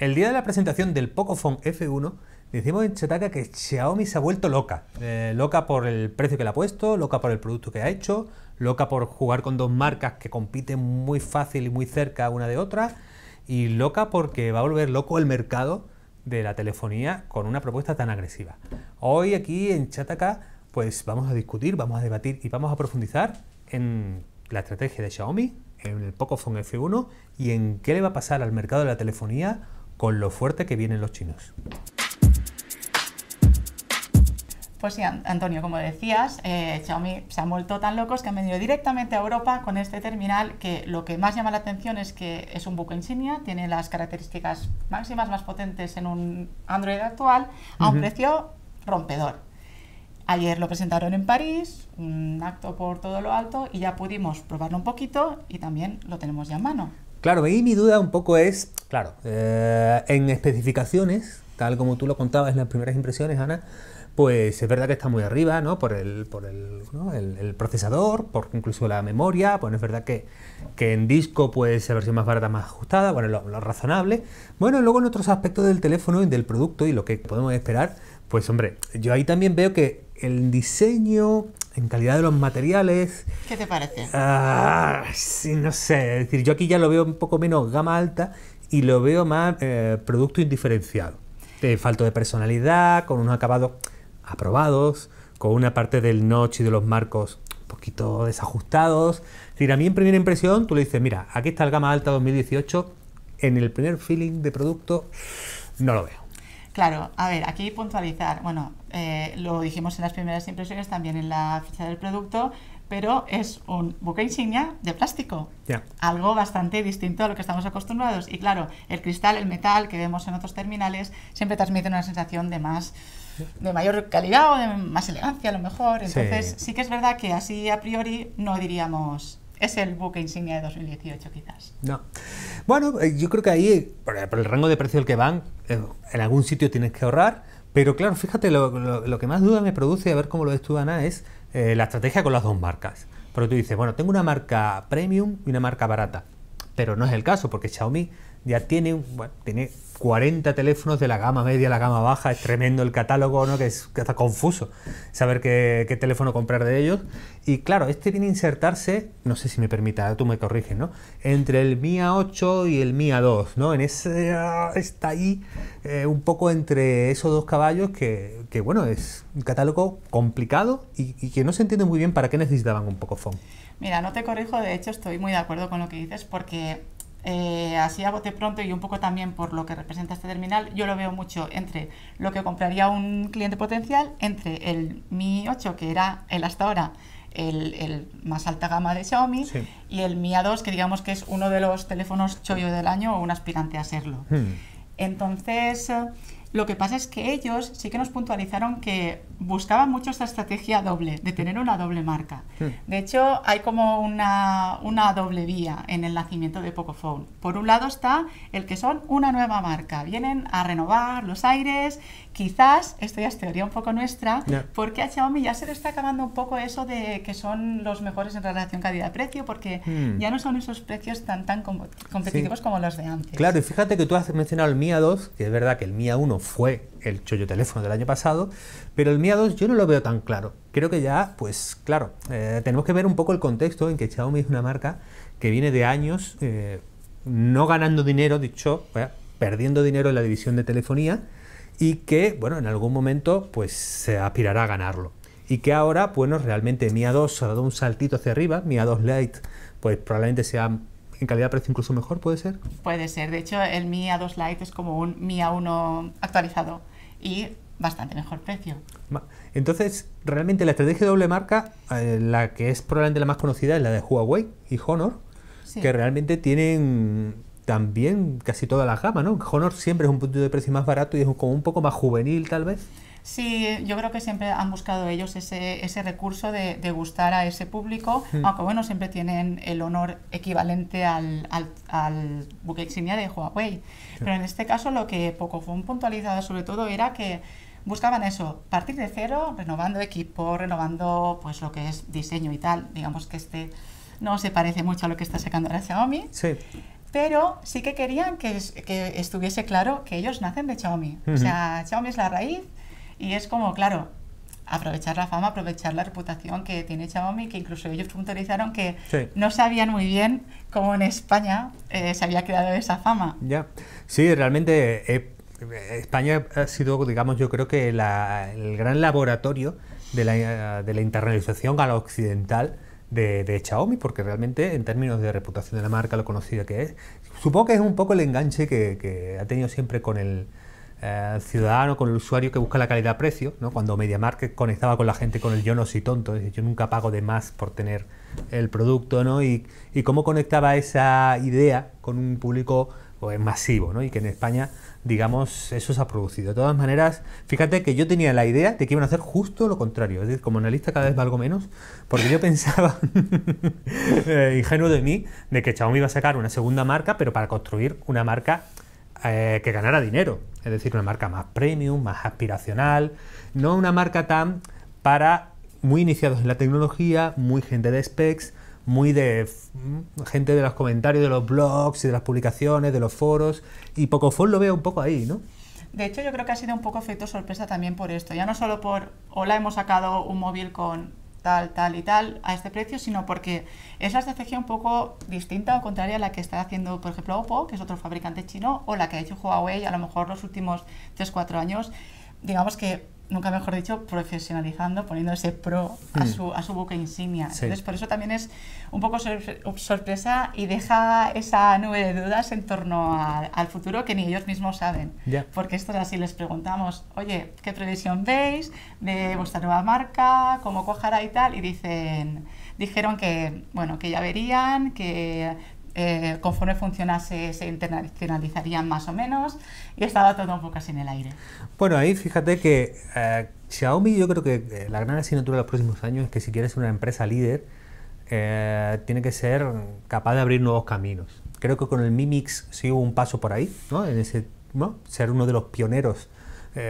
El día de la presentación del Pocophone F1 decimos en Chataka que Xiaomi se ha vuelto loca. Eh, loca por el precio que le ha puesto, loca por el producto que ha hecho, loca por jugar con dos marcas que compiten muy fácil y muy cerca una de otra, y loca porque va a volver loco el mercado de la telefonía con una propuesta tan agresiva. Hoy aquí en Chataka pues vamos a discutir, vamos a debatir y vamos a profundizar en la estrategia de Xiaomi, en el Pocophone F1 y en qué le va a pasar al mercado de la telefonía con lo fuerte que vienen los chinos. Pues sí, Antonio, como decías, eh, Xiaomi se han vuelto tan locos que han venido directamente a Europa con este terminal que lo que más llama la atención es que es un buque insignia, tiene las características máximas más potentes en un Android actual a un precio rompedor. Ayer lo presentaron en París, un acto por todo lo alto, y ya pudimos probarlo un poquito y también lo tenemos ya en mano. Claro, ahí mi duda un poco es, claro, eh, en especificaciones, tal como tú lo contabas en las primeras impresiones, Ana, pues es verdad que está muy arriba, ¿no? Por el, por el, el, procesador, por incluso la memoria, pues es verdad que, en disco pues la versión más barata, más ajustada, bueno, lo, lo, razonable. Bueno, luego en otros aspectos del teléfono y del producto y lo que podemos esperar, pues hombre, yo ahí también veo que el diseño, en calidad de los materiales. ¿Qué te parece? Ah, sí, no sé, es decir, yo aquí ya lo veo un poco menos gama alta y lo veo más eh, producto indiferenciado. de falto de personalidad, con unos acabados aprobados, con una parte del notch y de los marcos un poquito desajustados. Es decir, a mí en primera impresión tú le dices, mira, aquí está el gama alta 2018, en el primer feeling de producto no lo veo. Claro, a ver, aquí puntualizar. Bueno, eh, lo dijimos en las primeras impresiones, también en la ficha del producto, pero es un buque insignia de plástico. Algo bastante distinto a lo que estamos acostumbrados. Y claro, el cristal, el metal que vemos en otros terminales, siempre transmite una sensación de más de mayor calidad o de más elegancia a lo mejor. Entonces sí que es verdad que así a priori no diríamos es el buque insignia de 2018 quizás. No. Bueno, eh, yo creo que ahí, por el rango de precio el que van, eh, en algún sitio tienes que ahorrar, pero claro, fíjate, lo, que más duda me produce, a ver cómo lo ves es eh, la estrategia con las dos marcas. pero tú dices, bueno, tengo una marca premium y una marca barata, pero no es el caso, porque Xiaomi ya tiene, tiene 40 teléfonos de la gama media la gama baja, es tremendo el catálogo, ¿no? que, es, que está confuso saber qué, teléfono comprar de ellos. Y claro, este viene a insertarse, no sé si me permita, tú me corriges, ¿no? entre el MIA 8 y el MIA 2, ¿no? En ese, ah, está ahí eh, un poco entre esos dos caballos que, bueno, es un catálogo complicado y, que no se entiende muy bien para qué necesitaban un poco Mira, no te corrijo, de hecho estoy muy de acuerdo con lo que dices porque eh, así a bote pronto y un poco también por lo que representa este terminal, yo lo veo mucho entre lo que compraría un cliente potencial, entre el Mi 8, que era el hasta ahora el, más alta gama de Xiaomi, y el Mi A2, que digamos que es uno de los teléfonos chollo del año o un aspirante a serlo. Hmm. Entonces... Lo que pasa es que ellos sí que nos puntualizaron que buscaban mucho esta estrategia doble, de tener una doble marca. Hmm. De hecho, hay como una, una, doble vía en el nacimiento de Pocophone. Por un lado está el que son una nueva marca, vienen a renovar los aires Quizás, esto ya es teoría un poco nuestra, porque a Xiaomi ya se le está acabando un poco eso de que son los mejores en relación calidad-precio, porque hmm. ya no son esos precios tan, tan competitivos como los de antes. Claro, y fíjate que tú has mencionado el MIA 2, que es verdad que el MIA 1 fue el chollo teléfono del año pasado, pero el MIA 2 yo no lo veo tan claro. Creo que ya, pues claro, eh, tenemos que ver un poco el contexto en que Xiaomi es una marca que viene de años eh, no ganando dinero, dicho, perdiendo dinero en la división de telefonía, y que, bueno, en algún momento pues se aspirará a ganarlo. Y que ahora, bueno, realmente a 2 ha dado un saltito hacia arriba, Mia 2 Lite pues probablemente sea en calidad precio incluso mejor, ¿puede ser? Puede ser, de hecho el Mia 2 Lite es como un a 1 actualizado y bastante mejor precio. Entonces, realmente la estrategia de doble marca, eh, la que es probablemente la más conocida es la de Huawei y Honor, que realmente tienen también casi toda la gama, ¿no? Honor siempre es un punto de precio más barato y es como un poco más juvenil tal vez. Sí, yo creo que siempre han buscado ellos ese, ese recurso de, gustar a ese público, hmm. aunque bueno, siempre tienen el honor equivalente al, al, buque insignia de Huawei. Pero en este caso lo que poco un puntualizado sobre todo era que buscaban eso, partir de cero, renovando equipo, renovando pues lo que es diseño y tal. Digamos que este no se parece mucho a lo que está sacando ahora Xiaomi. Sí pero sí que querían que, estuviese claro que ellos nacen de Xiaomi. O sea, Xiaomi es la raíz y es como, claro, aprovechar la fama, aprovechar la reputación que tiene Xiaomi, que incluso ellos puntualizaron que no sabían muy bien cómo en España eh, se había creado esa fama. Ya, sí, realmente eh, España ha sido, digamos, yo creo que el gran laboratorio de la, de la internalización a la occidental de, Xiaomi, porque realmente en términos de reputación de la marca, lo conocida que es, supongo que es un poco el enganche que, ha tenido siempre con el, eh, ciudadano, con el usuario que busca la calidad-precio, ¿no? cuando MediaMarket conectaba con la gente con el yo no soy tonto, yo nunca pago de más por tener el producto, ¿no? y, cómo conectaba esa idea con un público pues, masivo, ¿no? y que en España digamos, eso se ha producido. De todas maneras, fíjate que yo tenía la idea de que iban a hacer justo lo contrario. Es decir, como analista cada vez valgo menos, porque yo pensaba, ingenuo de mí, de que Xiaomi iba a sacar una segunda marca, pero para construir una marca eh, que ganara dinero. Es decir, una marca más premium, más aspiracional, no una marca tan para muy iniciados en la tecnología, muy gente de specs, muy de mm, gente de los comentarios, de los blogs y de las publicaciones, de los foros, y poco Pocofon lo veo un poco ahí, ¿no? De hecho, yo creo que ha sido un poco efecto sorpresa también por esto. Ya no solo por, hola, hemos sacado un móvil con tal, tal y tal a este precio, sino porque es la estrategia un poco distinta o contraria a la que está haciendo, por ejemplo, Oppo, que es otro fabricante chino, o la que ha hecho Huawei a lo mejor los últimos 3-4 años. Digamos que nunca mejor dicho, profesionalizando, poniéndose pro a, mm. su, a su buque insignia. Entonces, por eso también es un poco sorpresa y deja esa nube de dudas en torno al futuro que ni ellos mismos saben. Porque esto es así, les preguntamos, oye, ¿qué previsión veis de vuestra nueva marca? ¿Cómo cojará y tal? Y dicen, dijeron que, bueno, que ya verían, que eh, conforme funcionase se internacionalizarían más o menos y estaba todo un poco así en el aire. Bueno, ahí fíjate que eh, Xiaomi yo creo que eh, la gran asignatura de los próximos años es que si quieres ser una empresa líder, tiene que ser capaz de abrir nuevos caminos. Creo que con el Mi Mix sí hubo un paso por ahí, ¿no? En Ser uno de los pioneros,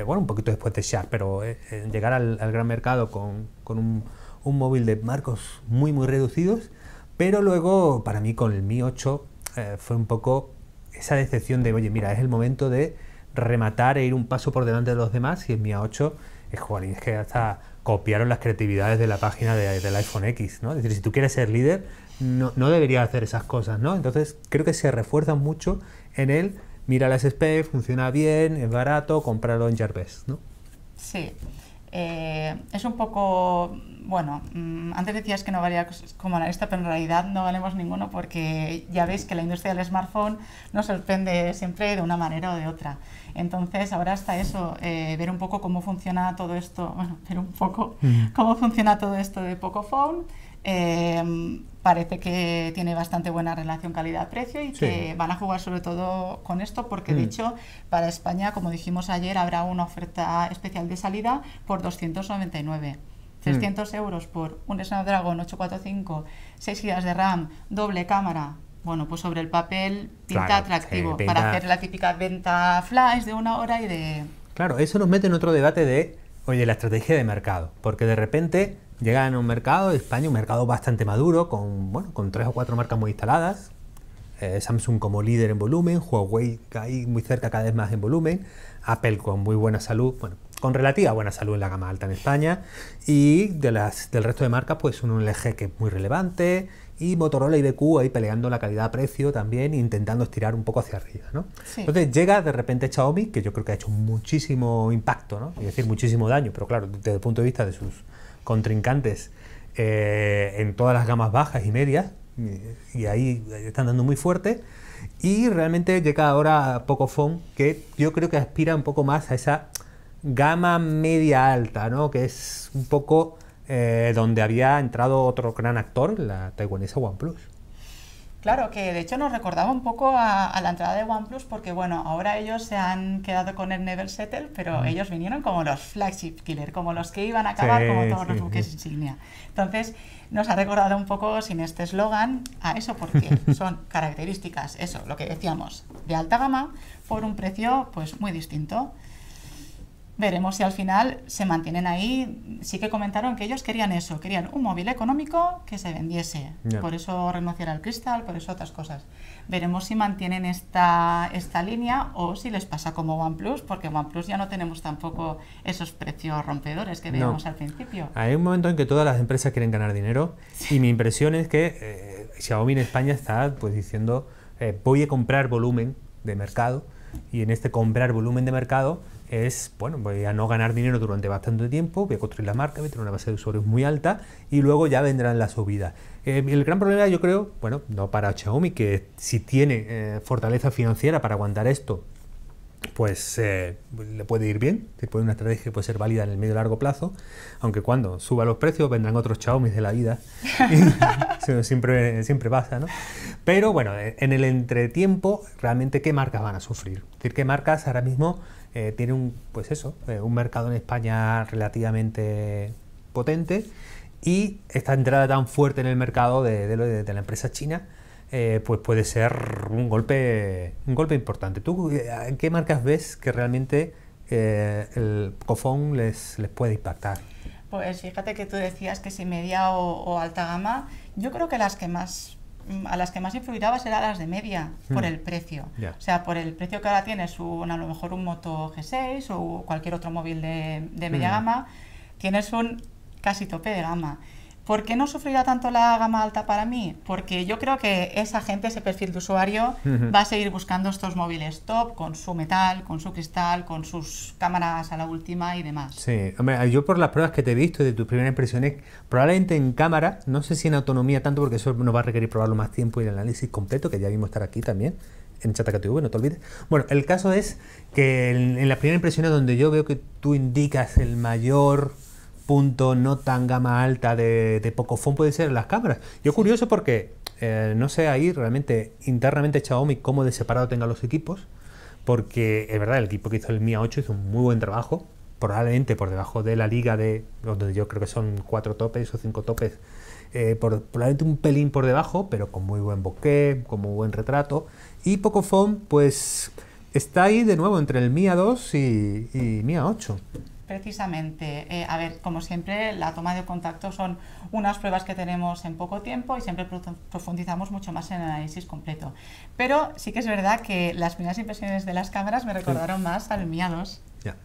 bueno, un poquito después de Sharp, pero llegar al, gran mercado con, un, un móvil de marcos muy, muy reducidos pero luego, para mí, con el Mi 8 eh, fue un poco esa decepción de, oye, mira, es el momento de rematar e ir un paso por delante de los demás. Y el Mi 8 es, Y es que hasta copiaron las creatividades de la página del iPhone X, ¿no? Es decir, si tú quieres ser líder, no, deberías hacer esas cosas, ¿no? Entonces, creo que se refuerzan mucho en el, mira las SP, funciona bien, es barato, comprarlo en Jarvis, ¿no? Sí. Eh, es un poco, bueno, mm, antes decías que no valía como la lista, pero en realidad no valemos ninguno porque ya veis que la industria del smartphone nos sorprende siempre de una manera o de otra. Entonces, ahora está eso, eh, ver un poco cómo funciona todo esto, bueno, ver un poco mm. cómo funciona todo esto de Pocophone. Eh, parece que tiene bastante buena relación calidad-precio y que van a jugar sobre todo con esto porque he de mm. para España, como dijimos ayer, habrá una oferta especial de salida por 299. 300 mm. euros por un Snapdragon 845, 6 GB de RAM, doble cámara, bueno, pues sobre el papel pinta atractivo eh, para hacer la típica venta flash de una hora y de... Claro, eso nos mete en otro debate de, oye, la estrategia de mercado, porque de repente llega en un mercado, España, un mercado bastante maduro, con, bueno, con tres o cuatro marcas muy instaladas, eh, Samsung como líder en volumen, Huawei hay muy cerca cada vez más en volumen, Apple con muy buena salud, bueno, con relativa buena salud en la gama alta en España, y de las, del resto de marcas, pues un LG que es muy relevante, y Motorola y BQ ahí peleando la calidad-precio también, intentando estirar un poco hacia arriba. ¿no? Entonces llega de repente Xiaomi, que yo creo que ha hecho muchísimo impacto, ¿no? es decir, muchísimo daño, pero claro, desde el punto de vista de sus contrincantes eh, en todas las gamas bajas y medias, y ahí están dando muy fuerte. Y realmente llega ahora Pocophone, que yo creo que aspira un poco más a esa gama media alta, ¿no? que es un poco eh, donde había entrado otro gran actor, la taiwanesa OnePlus. Claro, que de hecho nos recordaba un poco a, la entrada de OnePlus porque bueno, ahora ellos se han quedado con el Never Settle, pero ellos vinieron como los flagship killer, como los que iban a acabar como todos los buques insignia. Entonces nos ha recordado un poco sin este eslogan a eso porque son características, eso, lo que decíamos, de alta gama por un precio pues muy distinto veremos si al final se mantienen ahí. Sí que comentaron que ellos querían eso, querían un móvil económico que se vendiese. Por eso renunciar al cristal, por eso otras cosas. Veremos si mantienen esta, esta línea o si les pasa como OnePlus, porque OnePlus ya no tenemos tampoco esos precios rompedores que veíamos al principio. Hay un momento en que todas las empresas quieren ganar dinero y mi impresión es que eh, Xiaomi en España está pues diciendo eh, voy a comprar volumen de mercado y en este comprar volumen de mercado es, bueno, voy a no ganar dinero durante bastante tiempo, voy a construir la marca, voy a tener una base de usuarios muy alta y luego ya vendrán las subidas. Em, el gran problema yo creo, bueno, no para Xiaomi, que si tiene eh, fortaleza financiera para aguantar esto, pues eh, le puede ir bien, una estrategia que puede ser válida en el medio y largo plazo, aunque cuando suba los precios vendrán otros Xiaomi de la vida, siempre, pasa, ¿no? Pero bueno, eh, en el entretiempo, realmente, ¿qué marcas van a sufrir? Es decir, ¿qué marcas ahora mismo eh, tienen un, pues eso, eh, un mercado en España relativamente potente y esta entrada tan fuerte en el mercado de la empresa china? Eh, pues puede ser un golpe, un golpe importante. ¿Tú eh, qué marcas ves que realmente eh, el cofón les, puede impactar? Pues fíjate que tú decías que si media o, alta gama, yo creo que las que más mm, a las que más influirá va las de media, por hmm. el precio. O sea, por el precio que ahora tienes un, a lo mejor un Moto G6 o cualquier otro móvil de, media hmm. gama, tienes un casi tope de gama. ¿Por qué no sufrirá tanto la gama alta para mí? Porque yo creo que esa gente, ese perfil de usuario, va a seguir buscando estos móviles top con su metal, con su cristal, con sus cámaras a la última y demás. Sí, Hombre, yo por las pruebas que te he visto de tus primeras impresiones, probablemente en cámara, no sé si en autonomía tanto, porque eso nos va a requerir probarlo más tiempo y el análisis completo, que ya vimos estar aquí también en Chataca no te olvides. Bueno, el caso es que en, en las primeras impresiones donde yo veo que tú indicas el mayor no tan gama alta de, de Pocophone puede ser las cámaras. Yo curioso porque eh, no sé ahí realmente internamente Xiaomi cómo de separado tenga los equipos, porque es verdad, el equipo que hizo el Mi A8 hizo un muy buen trabajo, probablemente por debajo de la liga de, donde yo creo que son cuatro topes o cinco topes, eh, por, probablemente un pelín por debajo, pero con muy buen bokeh, como buen retrato. Y poco Pocophone, pues está ahí de nuevo entre el Mi A2 y, y Mi A8. Precisamente, eh, a ver, como siempre, la toma de contacto son unas pruebas que tenemos en poco tiempo y siempre profundizamos mucho más en el análisis completo. Pero sí que es verdad que las primeras impresiones de las cámaras me recordaron más al Mi Ya.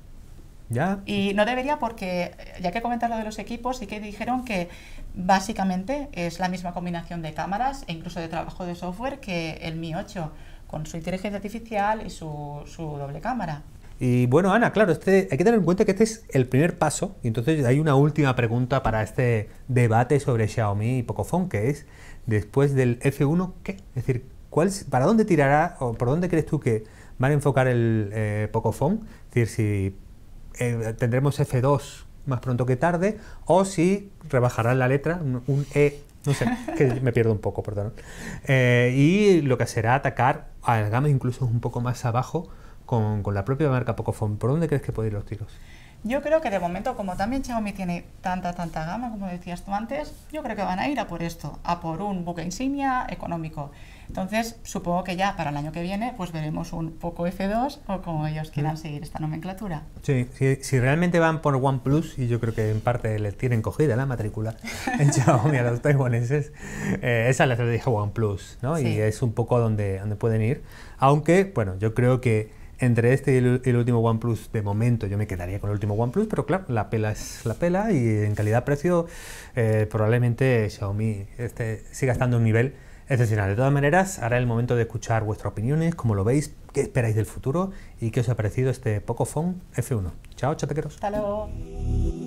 ¿Ya? Y no debería porque, eh, ya que comentas lo de los equipos, sí que dijeron que básicamente es la misma combinación de cámaras e incluso de trabajo de software que el Mi 8, con su inteligencia artificial y su, su doble cámara. Y bueno, Ana, claro, este, hay que tener en cuenta que este es el primer paso. Y entonces hay una última pregunta para este debate sobre Xiaomi y Pocophone, que es, después del F1, ¿qué? Es decir, ¿cuál, ¿para dónde tirará o por dónde crees tú que van a enfocar el eh, Pocophone? Es decir, si eh, tendremos F2 más pronto que tarde, o si rebajarán la letra, un, E no sé, que me pierdo un poco, perdón. Eh, y lo que será atacar a gama incluso un poco más abajo con, con la propia marca Pocophone. ¿Por dónde crees que pueden ir los tiros? Yo creo que de momento, como también Xiaomi tiene tanta, tanta gama, como decías tú antes, yo creo que van a ir a por esto, a por un buque insignia económico. Entonces, supongo que ya para el año que viene, pues veremos un poco F2 o como ellos quieran mm. seguir esta nomenclatura. Sí, si, realmente van por OnePlus, y yo creo que en parte les tienen cogida la matrícula en Xiaomi a los taiwaneses, eh, esa es la estrategia OnePlus, ¿no? Y es un poco donde, donde pueden ir. Aunque, bueno, yo creo que entre este y el, último OnePlus, de momento yo me quedaría con el último OnePlus, pero claro, la pela es la pela y en calidad-precio eh, probablemente Xiaomi este, siga estando en un nivel excepcional. De todas maneras, ahora es el momento de escuchar vuestras opiniones, cómo lo veis, qué esperáis del futuro y qué os ha parecido este Pocophone F1. Chao, chatequeros. Hasta luego.